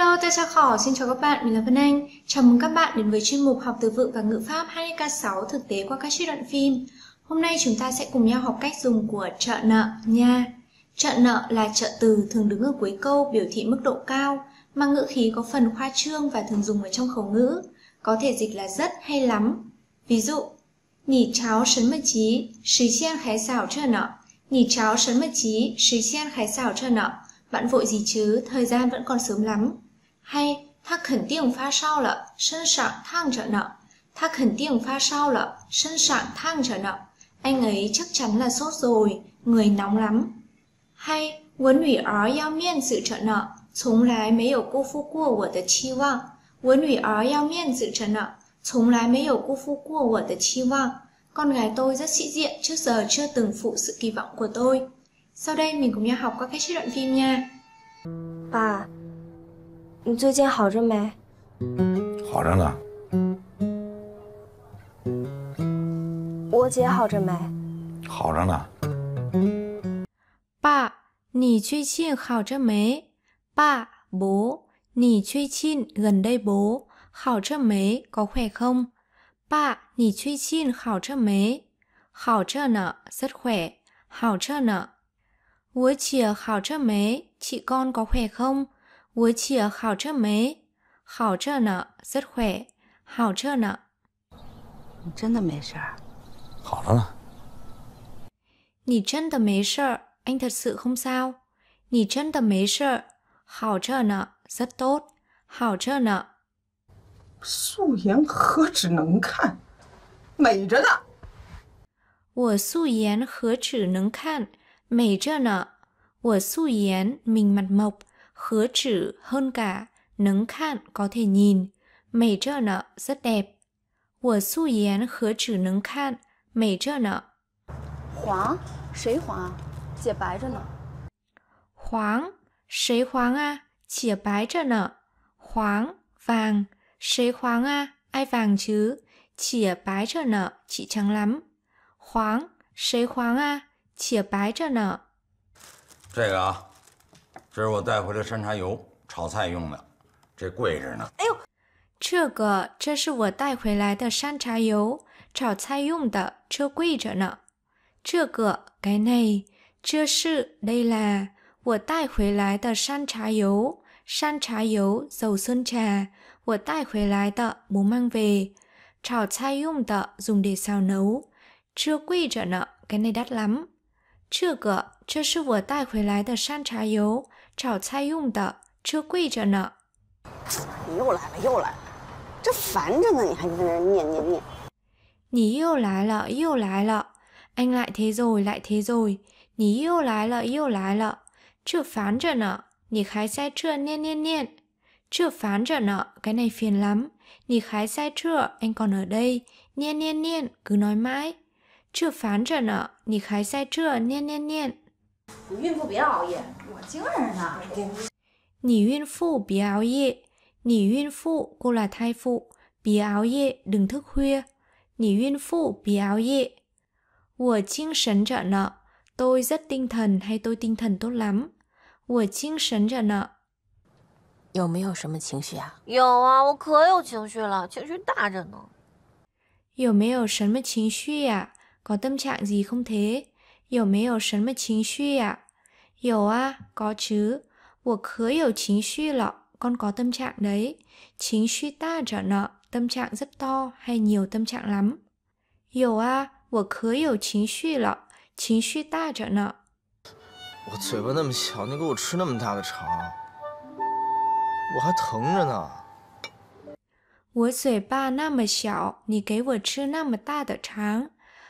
Hello, tôi chào khỏ, xin chào các bạn, mình là Vân Anh. Chào mừng các bạn đến với chuyên mục học từ vựng và ngữ pháp 2K6 thực tế qua các trích đoạn phim. Hôm nay chúng ta sẽ cùng nhau học cách dùng của trợ nợ nha. Trợ nợ là trợ từ thường đứng ở cuối câu biểu thị mức độ cao, mang ngữ khí có phần khoa trương và thường dùng ở trong khẩu ngữ, có thể dịch là rất hay lắm. Ví dụ, Nhi cháo sấn mật chí, xí chen khái xảo trợ nợ. Nhi cháo sấn mật chí, xí chen khái xảo trợ nợ. Bạn vội gì chứ, thời gian vẫn còn sớm lắm hay 他肯定发烧了，身上烫着呢。他肯定发烧了，身上烫着呢。Anh ấy chắc chắn là sốt rồi, người nóng lắm. Hay ở ở nợ, nợ, lái lái mấy mấy phu phu của của chi chi con gái tôi rất sĩ diện, trước giờ chưa từng phụ sự kỳ vọng của tôi. Sau đây mình cùng nhau học qua các chế đoạn phim nha. Bà 你最近好着没？好着呢。我姐好着没？好着呢。爸，你最近好着没？爸，不，你最近 gần đây bố khỏe chưa mấy có khỏe không？Ba, nǐ cuây xin khỏe chưa mấy? Khỏe chưa nọ rất khỏe. Khỏe chưa nọ. Vui chiều khỏe chưa mấy? Chị con có khỏe không? 我气好着没？好着呢，实会好着呢。你真的没事儿？好了呢。你真的没事儿，你真的没事儿，好着呢，非都好，着呢。素颜何止能看，美着呢。我素颜何止能看，美着呢。我素颜，明目目。khứa chữ hơn cả, nấng khạn có thể nhìn, mày trơ nợ rất đẹp. Của su yán khứa chữ nấng khạn, mày trơ nợ. Hoàng, 谁黄？洁白着呢。Hoàng, 谁 hoàng à? Chỉa bái trơ nợ. Hoàng, vàng. 谁 hoàng à? Ai vàng chứ? Chỉa bái trơ nợ, chị trắng lắm. à? bái nợ. 这个啊。这是我带回来山茶油炒菜用的，这贵着呢。哎呦，这个这是我带回来的山茶油炒菜用的，这贵着呢。这个给你，这是内啦，我带回来的山茶油，山茶油走孙茶，我带回来的，木 m 味，炒菜用的，用 đ 小 x 这贵着呢，给你 đ ắ 这个这是我带回来的山茶油。炒菜用的，车贵着呢。你又来了，又来了，这烦着呢，你还在那念念念。你又来了，又来了，anh lại thế rồi, lại thế rồi. 你又来了，又来了这 h ư 呢，h n h n 你还在这 h ư 念。n 烦着 n nien nien. h ư h n h n i n à h n l m 你开斋 chưa, n h còn ở đây, n 念念 n nien nien cứ nói mãi. chưa h n h n 你还在这念念念。你孕妇别熬夜，我精神呢。你孕妇别熬夜，你孕妇 cô là thai phụ, 别熬夜 đừng thức khuya. 你孕妇别熬夜。我精神着呢，tôi rất tinh thần hay tôi tinh thần tốt lắm. 我精神着呢。有没有什么情绪啊？有啊，我可有情绪了，情绪大着呢。有没有什么情绪呀、啊？có tâm trạng gì không thế? 有没有什么情绪呀？有啊，có 我可有情绪了。con có tâm trạng đấy。情绪大 trợ nợ，tâm trạng rất to hay nhiều tâm trạng lắm。有啊，我可有情绪了。情绪大 trợ n 我嘴巴那么小，你给我吃那么大的肠，我还疼着呢。我嘴巴那么小，你给我吃那么大的肠。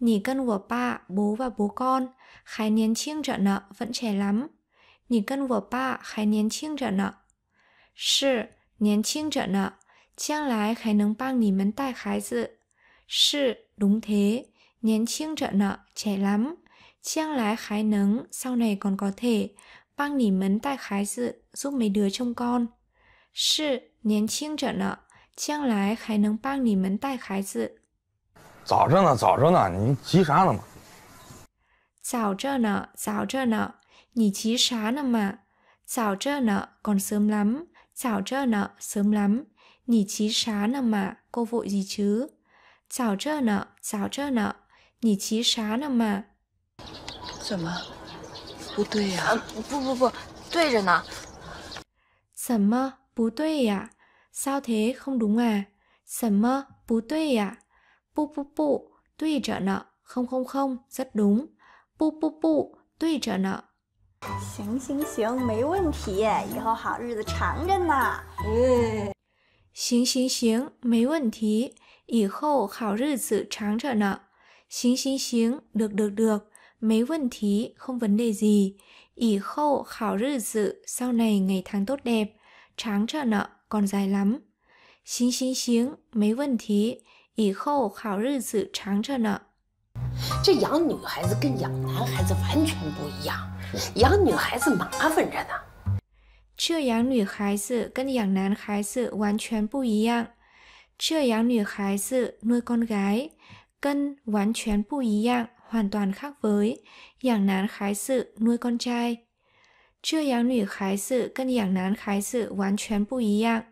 Nì cân của ba, bố và bố con, khái niên chiêng trợ nợ vẫn trẻ lắm. Nì cân của ba, khái niên chiêng trợ nợ. Sì, niên chiêng trở nợ, 将来还能帮你们带孩子。Sì, đúng thế, niên chiêng trở nợ, trẻ lắm. Chiang lái khái nấng, sau này còn có thể, băng nỉ mấn tại khái dự, giúp mấy đứa trông con. Sì, niên chiêng trở nợ, chiang lái khái nấng băng nỉ mấn tại khái dự. 早着呢，早着呢，你急啥呢嘛？早着呢，早着呢，你急啥呢嘛？早着呢，còn sớm lắm，早着呢，sớm lắm，你急啥呢嘛？cô 一 ộ c h 早着呢，早着呢，你急啥呢嘛？怎么不对呀？不不不，对着呢。怎么不对呀？sao thế không đúng à？什么不对呀？Pu pu pu, tuy trợ nợ, không không không, rất đúng. Pu pu pu, tuy trợ nợ. 行行行，没问题，以后好日子长着呢。嗯，行行行，没问题，以后好日子长着呢。行行行，được à? được được, được mấy vấn thí không vấn đề gì. ỷ khâu khảo rư dự sau này ngày tháng tốt đẹp, tráng trợ nợ còn dài lắm. Xính xính xiếng, mấy vấn thí, 以后好日子长着呢。这养女孩子跟养男孩子完全不一样，养女孩子麻烦着呢。这养女孩子跟养男孩子完全不一样。这养女孩子 nuôi con gái, 跟完全不一样，换全咖啡，养男孩子 nuôi con trai。这养女孩子跟养男孩子完全不一样，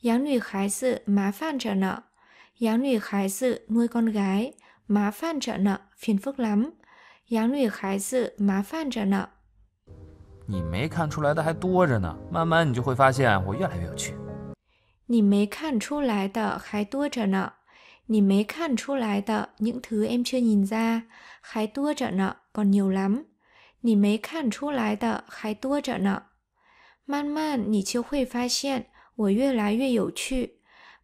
养女孩子麻烦着呢。Giáo nủy khái dự nuôi con gái, má phan trợ nợ, phiền phức lắm. Giáo nủy khái dự má phan trợ nợ. 你没看出来的还多着呢，慢慢你就会发现我越来越有趣。你没看出来的还多着呢，你没看出来的 à, những thứ em chưa nhìn ra 还多着呢 còn nhiều lắm.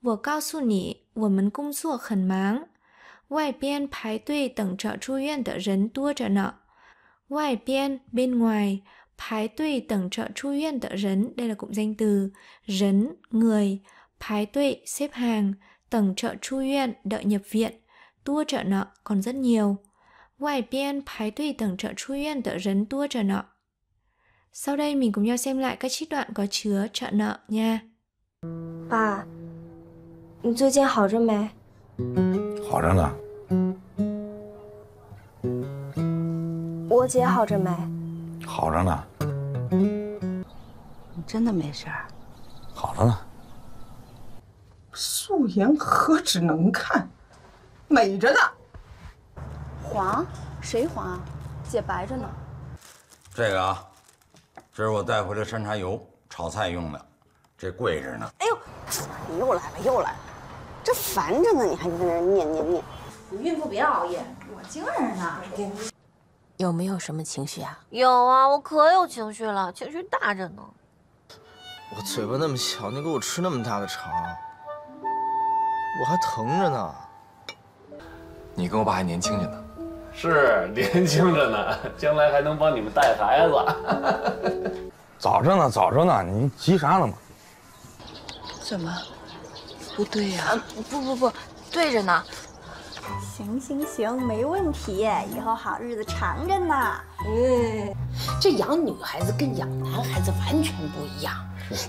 我告诉你，我们工作很忙，外边排队等着住院的人多着呢。外边 bên đây là cụm danh từ, từ 人 xếp hàng tầng trợ tru viện đợi nhập viện tua trợ nợ còn rất nhiều ngoài biên phái tùy tầng trợ tru viện đợi rấn tua trợ nợ sau đây mình cùng nhau xem lại các trích đoạn có chứa trợ nợ nha bà 你最近好着没？好着呢。我姐好着没？好着呢。你真的没事儿？好着呢。素颜何止能看，美着呢。黄？谁黄啊？姐白着呢。这个，啊，这是我带回来山茶油炒菜用的，这贵着呢。哎呦，你又来了，又来了。这烦着呢，你还在那念念念！你孕妇别熬夜，我精神呢。有没有什么情绪啊？有啊，我可有情绪了，情绪大着呢。我嘴巴那么小，你给我吃那么大的肠，我还疼着呢。你跟我爸还年轻着呢，是年轻着呢，将来还能帮你们带孩子。早着呢，早着呢，你急啥呢嘛？怎么？不对呀！不不不，对着呢。行行行，没问题，以后好日子长着呢。嗯，这养女孩子跟养男孩子完全不一样，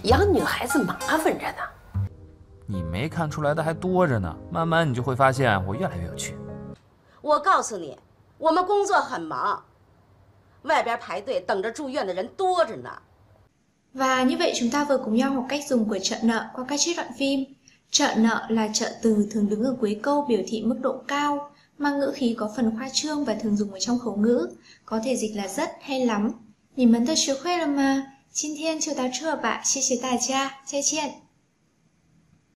养女孩子麻烦着呢。你没看出来的还多着呢，慢慢你就会发现我越来越有趣。我告诉你，我们工作很忙，外边排队等着住院的人多着呢。Và như vậy chúng ta vừa cùng nhau học cách dùng của t r nợ qua các chi đoạn phim. Trợ nợ là trợ từ thường đứng ở cuối câu biểu thị mức độ cao, mang ngữ khí có phần khoa trương và thường dùng ở trong khẩu ngữ, có thể dịch là rất hay lắm. chưa? 你们的学会了吗？今天就到这吧，谢谢大家，再见。